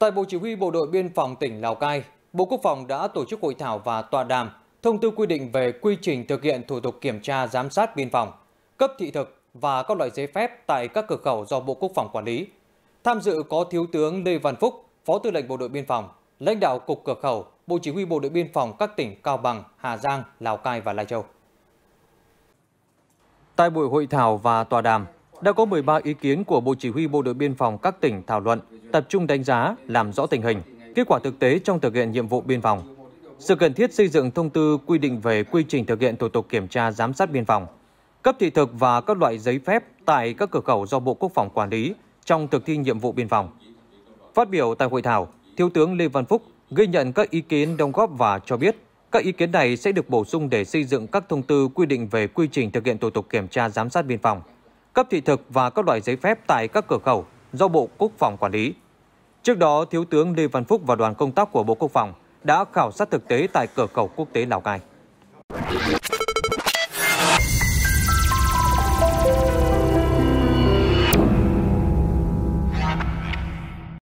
Tại Bộ Chỉ huy Bộ đội Biên phòng tỉnh Lào Cai, Bộ Quốc phòng đã tổ chức hội thảo và tọa đàm thông tư quy định về quy trình thực hiện thủ tục kiểm tra giám sát biên phòng, cấp thị thực và các loại giấy phép tại các cửa khẩu do Bộ Quốc phòng quản lý. Tham dự có Thiếu tướng Lê Văn Phúc, Phó Tư lệnh Bộ đội Biên phòng, lãnh đạo Cục Cửa khẩu, Bộ Chỉ huy Bộ đội Biên phòng các tỉnh Cao Bằng, Hà Giang, Lào Cai và Lai Châu. Tại buổi hội thảo và tọa đàm, đã có 13 ý kiến của Bộ Chỉ huy Bộ đội Biên phòng các tỉnh thảo luận, tập trung đánh giá, làm rõ tình hình, kết quả thực tế trong thực hiện nhiệm vụ biên phòng. Sự cần thiết xây dựng thông tư quy định về quy trình thực hiện thủ tục kiểm tra giám sát biên phòng, cấp thị thực và các loại giấy phép tại các cửa khẩu do Bộ Quốc phòng quản lý trong thực thi nhiệm vụ biên phòng. Phát biểu tại hội thảo, Thiếu tướng Lê Văn Phúc ghi nhận các ý kiến đóng góp và cho biết các ý kiến này sẽ được bổ sung để xây dựng các thông tư quy định về quy trình thực hiện thủ tục kiểm tra giám sát biên phòng, cấp thị thực và các loại giấy phép tại các cửa khẩu do Bộ Quốc phòng quản lý. Trước đó, Thiếu tướng Lê Văn Phúc và đoàn công tác của Bộ Quốc phòng đã khảo sát thực tế tại cửa khẩu quốc tế Lào Cai.